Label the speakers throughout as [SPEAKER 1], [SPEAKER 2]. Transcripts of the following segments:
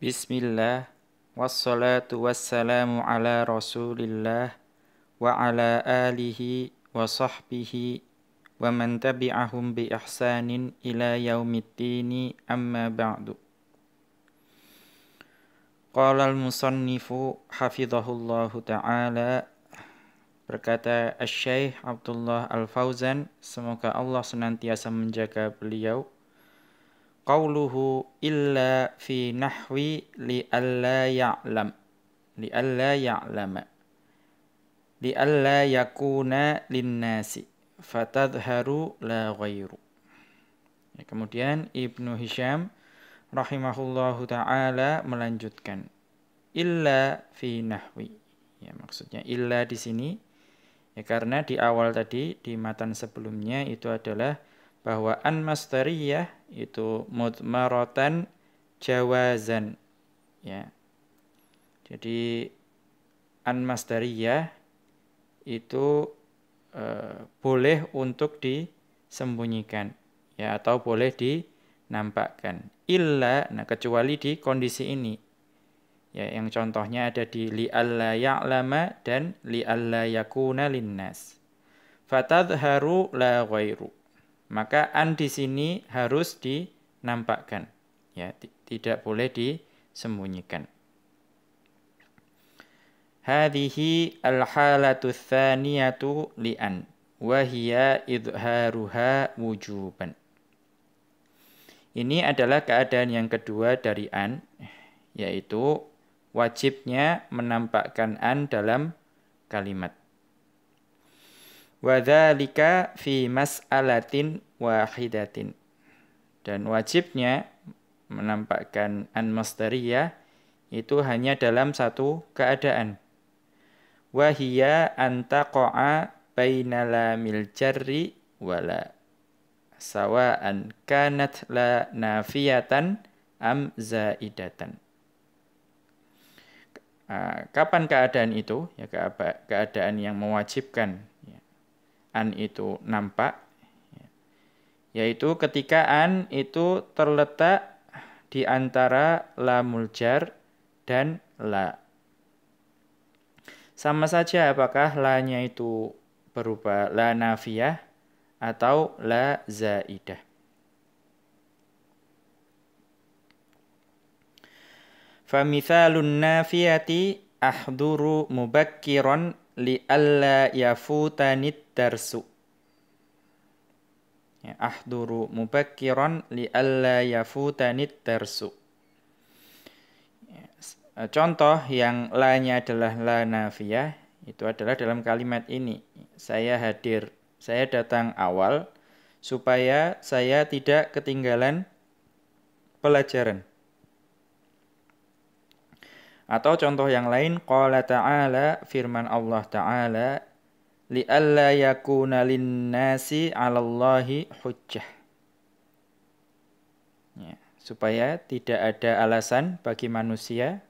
[SPEAKER 1] بسم الله والصلاة والسلام على رسول الله وعلى آله وصحبه ومن تبعهم بإحسان إلى يوم الدين أما بعد قال المصنف حفظه الله تعالى berkata Syekh Abdullah Al Fauzan semoga Allah senantiasa menjaga beliau qawluhu illa fi nahwi li alla ya'lam li alla ya'lama li alla yakuna linnasi fatadharu la ghairu ya, kemudian Ibnu Hisham rahimahullahu taala melanjutkan illa fi nahwi ya maksudnya illa di sini ya karena di awal tadi di matan sebelumnya itu adalah bahwa an itu mutmarotan jawazan ya. Jadi an itu e, boleh untuk disembunyikan ya atau boleh dinampakkan illa nah kecuali di kondisi ini ya yang contohnya ada di li alla ya'lama dan li alla yakuna linnas fatadharu la ghairu maka an di sini harus dinampakkan ya tidak boleh disembunyikan hadhihi al-halatu tsaniyatu li an wa hiya idharuha wujuban ini adalah keadaan yang kedua dari an yaitu wajibnya menampakkan an dalam kalimat Wadhalika fi mas'alatin wahidatin. Dan wajibnya menampakkan an-masdariyah itu hanya dalam satu keadaan. Wahia antaqa'a bainalamil jarri wala sawa'an kanat la nafiyatan am zaidatan. Ah, kapan keadaan itu? Ya keadaan yang mewajibkan an itu nampak yaitu ketika an itu terletak di antara la muljar dan la. Sama saja apakah la-nya itu berupa la nafiyah atau la zaidah. Famithalun nafiyati ahduru mubakkiran Li alla yafutanit darsu ya, ahduru mubakkiran alla yafutanit darsu ya, contoh yang lainnya adalah la nafiyah itu adalah dalam kalimat ini saya hadir saya datang awal supaya saya tidak ketinggalan pelajaran atau contoh yang lain, qala ta'ala firman Allah ta'ala li alla yakuna linnasi 'alallahi hujjah. Ya, supaya tidak ada alasan bagi manusia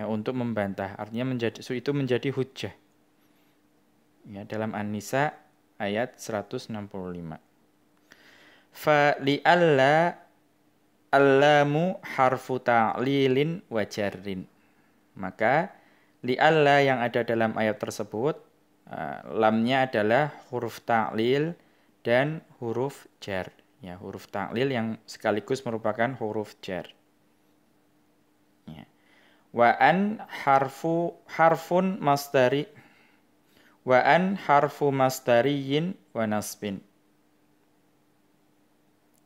[SPEAKER 1] ya untuk membantah. Artinya menjadi itu menjadi hujjah. Ya, dalam An-Nisa ayat 165. Fa alla Allamu harfu ta'lilin wajarin Maka li'alla yang ada dalam ayat tersebut uh, lamnya adalah huruf ta'lil dan huruf jar. Ya, huruf ta'lil yang sekaligus merupakan huruf jar. Ya. Wa an harfu harfun masdari wa an harfu masdariyin wa nasbin.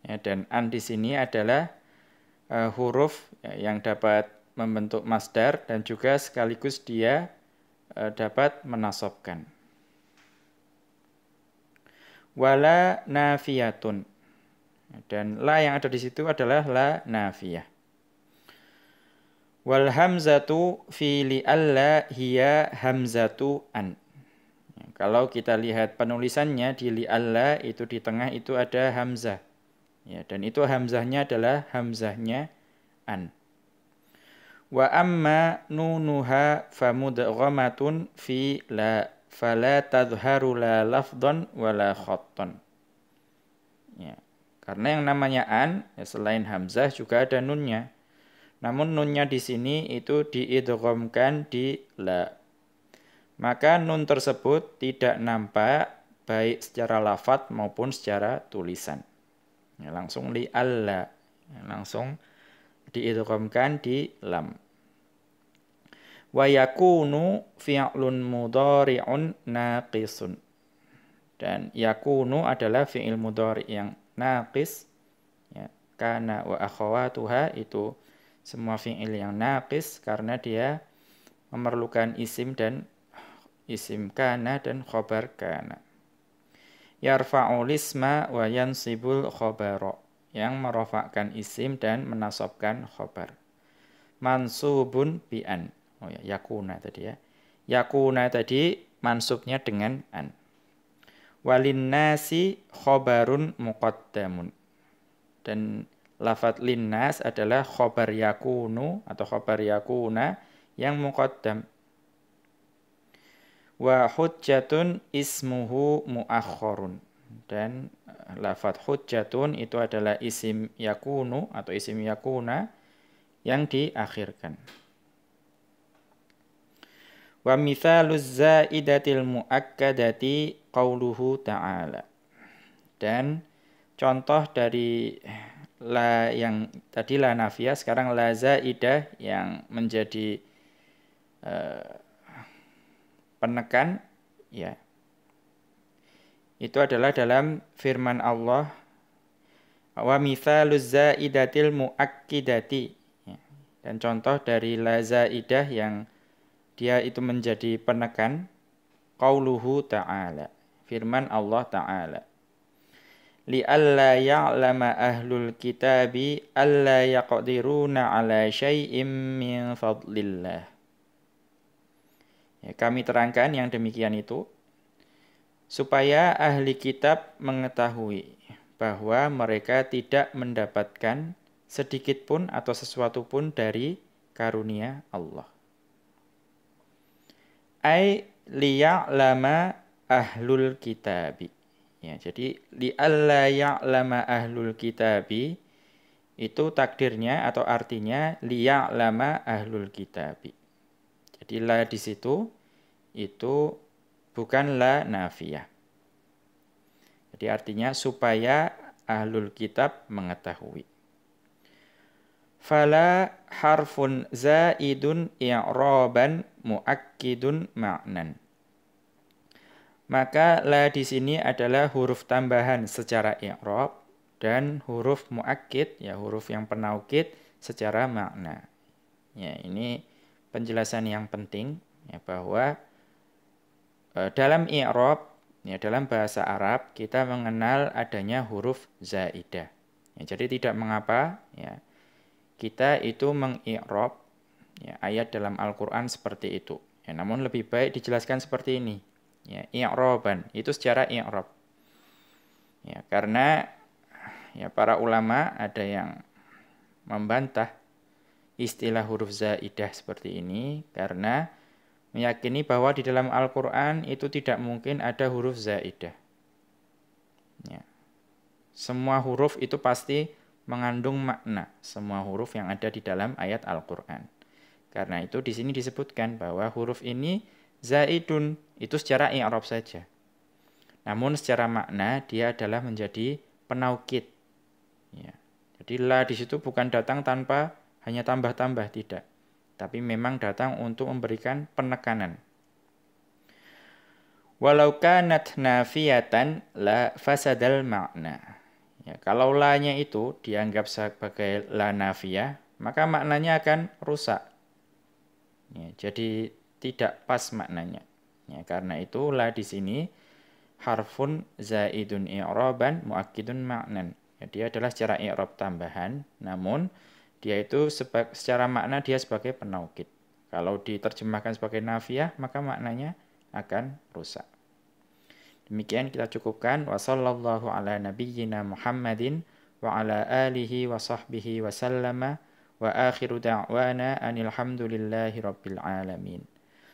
[SPEAKER 1] Ya, dan an di sini adalah uh, huruf ya, yang dapat membentuk masdar dan juga sekaligus dia uh, dapat menasobkan. Wala nafiyatun. Ya, dan la yang ada di situ adalah la nafiyah. Wal hamzatu fi li alla hiya hamzatu an. Ya, kalau kita lihat penulisannya di li alla itu di tengah itu ada hamzah Ya, dan itu hamzahnya adalah hamzahnya an. Wa amma nunuha fa mudghamatun fi la fala tadhharu la lafdhan wala khattan. Ya. Karena yang namanya an ya selain hamzah juga ada nunnya. Namun nunnya di sini itu diidghamkan di la. Maka nun tersebut tidak nampak baik secara lafat maupun secara tulisan. Ya, langsung li alla. Ya, langsung diidghamkan di lam. Wa yakunu fi'lun mudhari'un naqisun. Dan yakunu adalah fi'il mudhari yang naqis. Ya, kana wa akhawatuha itu semua fi'il yang naqis karena dia memerlukan isim dan isim kana dan khobar kana yarfa'ul isma wa yansibul khobaro yang merofakkan isim dan menasobkan khobar mansubun bi'an oh ya yakuna tadi ya yakuna tadi mansubnya dengan an walin nasi khobarun muqaddamun dan lafat linnas adalah khobar yakunu atau khobar yakuna yang muqaddam wa hujjatun ismuhu muakhorun dan eh, lafat hujjatun itu adalah isim yakunu atau isim yakuna yang diakhirkan wa mithaluz zaidatil muakkadati qauluhu ta'ala dan contoh dari eh, la yang tadi la nafia sekarang la zaidah yang menjadi uh, penekan ya. Itu adalah dalam firman Allah wa mithaluz zaidatil muakkidati. Ya. Dan contoh dari la zaidah yang dia itu menjadi penekan qauluhu ta'ala. Firman Allah ta'ala. لِأَلَّا يَعْلَمَ أَهْلُ ahlul kitabi يَقْدِرُونَ عَلَى ala مِّن min fadlillah Ya, kami terangkan yang demikian itu supaya ahli kitab mengetahui bahwa mereka tidak mendapatkan sedikit pun atau sesuatu pun dari karunia Allah. Ai liya'lama ahlul kitabi. Ya, jadi li'alla ya'lama ahlul kitabi itu takdirnya atau artinya liya'lama ahlul kitabi. Jadi la di situ itu bukan la nafiyah. Jadi artinya supaya ahlul kitab mengetahui. Fala harfun zaidun i'raban muakkidun ma'nan. Maka la di sini adalah huruf tambahan secara i'rab dan huruf muakkid ya huruf yang penaukit secara makna. Ya, ini penjelasan yang penting ya bahwa eh, dalam i'rab ya dalam bahasa Arab kita mengenal adanya huruf zaidah. Ya, jadi tidak mengapa ya kita itu mengi'rab ya, ayat dalam Al-Qur'an seperti itu. Ya, namun lebih baik dijelaskan seperti ini. Ya, i'raban itu secara i'rab. Ya, karena ya para ulama ada yang membantah istilah huruf zaidah seperti ini karena meyakini bahwa di dalam Al-Quran itu tidak mungkin ada huruf zaidah. Ya. Semua huruf itu pasti mengandung makna, semua huruf yang ada di dalam ayat Al-Quran. Karena itu di sini disebutkan bahwa huruf ini zaidun, itu secara i'rab saja. Namun secara makna dia adalah menjadi penaukit. Ya. Jadi la di situ bukan datang tanpa hanya tambah-tambah tidak, tapi memang datang untuk memberikan penekanan. Walau kanat nafiyatan la fasadal makna. Ya, kalau lanya itu dianggap sebagai la nafiyah, maka maknanya akan rusak. Ya, jadi tidak pas maknanya. Ya, karena itu la di sini harfun zaidun i'roban muakidun maknan. Ya, dia adalah secara i'rob tambahan, namun dia itu secara makna dia sebagai penaukit. Kalau diterjemahkan sebagai nafiah, maka maknanya akan rusak. Demikian kita cukupkan. Wassallallahu ala nabiyyina Muhammadin wa ala alihi wa sahbihi wa sallama wa akhiru da'wana anilhamdulillahi rabbil alamin.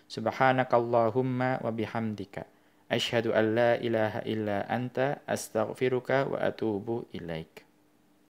[SPEAKER 1] Subhanakallahumma wa bihamdika. ashadu an la ilaha illa anta astaghfiruka wa atubu ilaika.